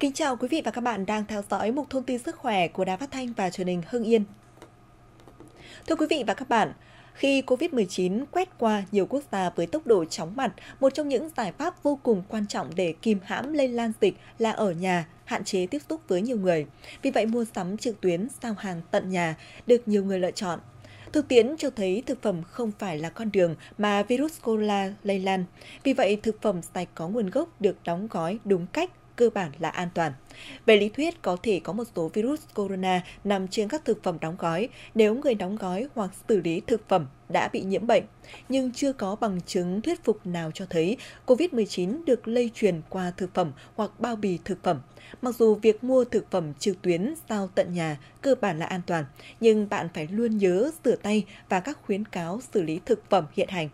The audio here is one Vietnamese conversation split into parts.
Kính chào quý vị và các bạn đang theo dõi mục thông tin sức khỏe của Đài Phát Thanh và truyền hình Hưng Yên. Thưa quý vị và các bạn, khi COVID-19 quét qua nhiều quốc gia với tốc độ chóng mặt, một trong những giải pháp vô cùng quan trọng để kìm hãm lây lan dịch là ở nhà, hạn chế tiếp xúc với nhiều người. Vì vậy, mua sắm trực tuyến giao hàng tận nhà được nhiều người lựa chọn. Thực tiễn cho thấy thực phẩm không phải là con đường mà virus corona lây lan. Vì vậy, thực phẩm sạch có nguồn gốc được đóng gói đúng cách cơ bản là an toàn. Về lý thuyết, có thể có một số virus corona nằm trên các thực phẩm đóng gói nếu người đóng gói hoặc xử lý thực phẩm đã bị nhiễm bệnh, nhưng chưa có bằng chứng thuyết phục nào cho thấy COVID-19 được lây truyền qua thực phẩm hoặc bao bì thực phẩm. Mặc dù việc mua thực phẩm trực tuyến sao tận nhà cơ bản là an toàn, nhưng bạn phải luôn nhớ rửa tay và các khuyến cáo xử lý thực phẩm hiện hành.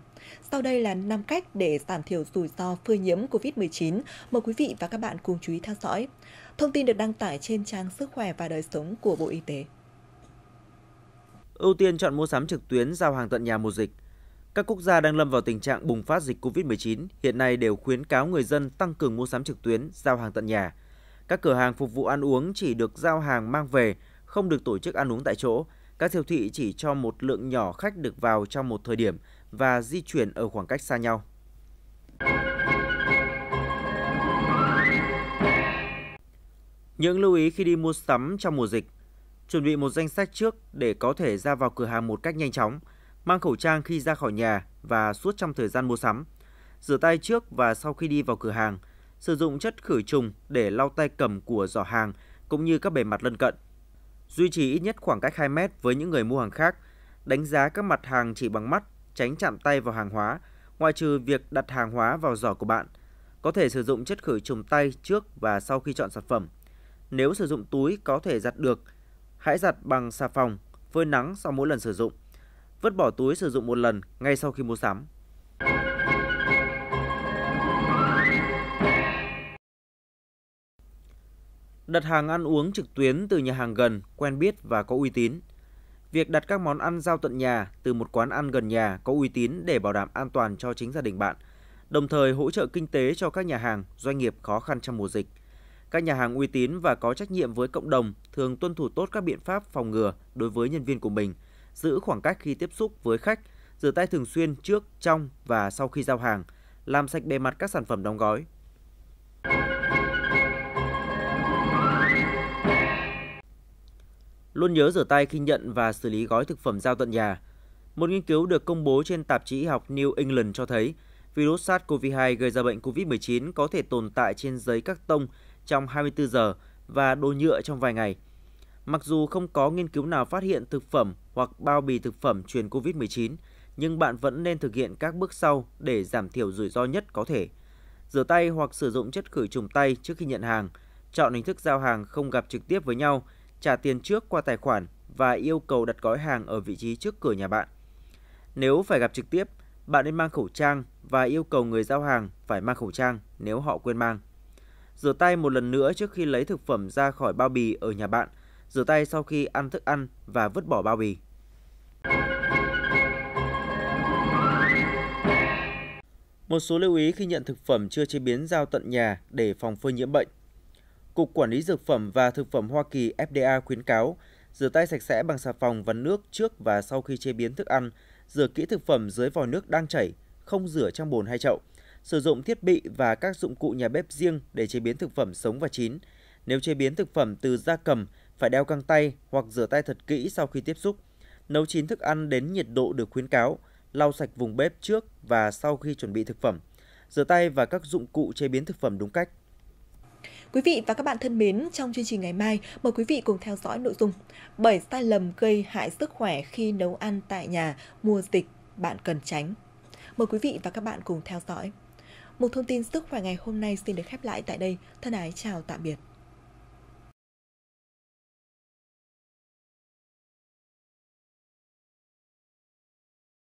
Sau đây là 5 cách để giảm thiểu rủi ro phơi nhiễm COVID-19. Mời quý vị và các bạn cùng chú ý theo dõi. Thông tin được đăng tải trên trang Sức khỏe và đời sống của Bộ Y tế. Ưu tiên chọn mua sắm trực tuyến giao hàng tận nhà mùa dịch. Các quốc gia đang lâm vào tình trạng bùng phát dịch COVID-19 hiện nay đều khuyến cáo người dân tăng cường mua sắm trực tuyến, giao hàng tận nhà. Các cửa hàng phục vụ ăn uống chỉ được giao hàng mang về, không được tổ chức ăn uống tại chỗ. Các siêu thị chỉ cho một lượng nhỏ khách được vào trong một thời điểm và di chuyển ở khoảng cách xa nhau. Những lưu ý khi đi mua sắm trong mùa dịch Chuẩn bị một danh sách trước để có thể ra vào cửa hàng một cách nhanh chóng, mang khẩu trang khi ra khỏi nhà và suốt trong thời gian mua sắm. Rửa tay trước và sau khi đi vào cửa hàng, sử dụng chất khử trùng để lau tay cầm của giỏ hàng cũng như các bề mặt lân cận. Duy trì ít nhất khoảng cách 2 mét với những người mua hàng khác, đánh giá các mặt hàng chỉ bằng mắt tránh chạm tay vào hàng hóa, ngoài trừ việc đặt hàng hóa vào giỏ của bạn. Có thể sử dụng chất khử trùng tay trước và sau khi chọn sản phẩm. Nếu sử dụng túi có thể giặt được, hãy giặt bằng xà phòng, phơi nắng sau mỗi lần sử dụng. Vứt bỏ túi sử dụng một lần ngay sau khi mua sắm. Đặt hàng ăn uống trực tuyến từ nhà hàng gần, quen biết và có uy tín – Việc đặt các món ăn giao tận nhà từ một quán ăn gần nhà có uy tín để bảo đảm an toàn cho chính gia đình bạn, đồng thời hỗ trợ kinh tế cho các nhà hàng, doanh nghiệp khó khăn trong mùa dịch. Các nhà hàng uy tín và có trách nhiệm với cộng đồng thường tuân thủ tốt các biện pháp phòng ngừa đối với nhân viên của mình, giữ khoảng cách khi tiếp xúc với khách, rửa tay thường xuyên trước, trong và sau khi giao hàng, làm sạch bề mặt các sản phẩm đóng gói, luôn nhớ rửa tay khi nhận và xử lý gói thực phẩm giao tận nhà. Một nghiên cứu được công bố trên tạp chí học New England cho thấy, virus SARS-CoV-2 gây ra bệnh COVID-19 có thể tồn tại trên giấy các tông trong 24 giờ và đồ nhựa trong vài ngày. Mặc dù không có nghiên cứu nào phát hiện thực phẩm hoặc bao bì thực phẩm truyền COVID-19, nhưng bạn vẫn nên thực hiện các bước sau để giảm thiểu rủi ro nhất có thể. Rửa tay hoặc sử dụng chất khử trùng tay trước khi nhận hàng, chọn hình thức giao hàng không gặp trực tiếp với nhau – trả tiền trước qua tài khoản và yêu cầu đặt gói hàng ở vị trí trước cửa nhà bạn. Nếu phải gặp trực tiếp, bạn nên mang khẩu trang và yêu cầu người giao hàng phải mang khẩu trang nếu họ quên mang. Rửa tay một lần nữa trước khi lấy thực phẩm ra khỏi bao bì ở nhà bạn. Rửa tay sau khi ăn thức ăn và vứt bỏ bao bì. Một số lưu ý khi nhận thực phẩm chưa chế biến giao tận nhà để phòng phơi nhiễm bệnh. Cục Quản lý Dược phẩm và Thực phẩm Hoa Kỳ FDA khuyến cáo rửa tay sạch sẽ bằng xà phòng và nước trước và sau khi chế biến thức ăn, rửa kỹ thực phẩm dưới vòi nước đang chảy, không rửa trong bồn hay chậu. Sử dụng thiết bị và các dụng cụ nhà bếp riêng để chế biến thực phẩm sống và chín. Nếu chế biến thực phẩm từ da cầm, phải đeo găng tay hoặc rửa tay thật kỹ sau khi tiếp xúc. Nấu chín thức ăn đến nhiệt độ được khuyến cáo, lau sạch vùng bếp trước và sau khi chuẩn bị thực phẩm. Rửa tay và các dụng cụ chế biến thực phẩm đúng cách. Quý vị và các bạn thân mến, trong chương trình ngày mai, mời quý vị cùng theo dõi nội dung 7 sai lầm gây hại sức khỏe khi nấu ăn tại nhà, mùa dịch bạn cần tránh. Mời quý vị và các bạn cùng theo dõi. Một thông tin sức khỏe ngày hôm nay xin được khép lại tại đây. Thân ái chào tạm biệt.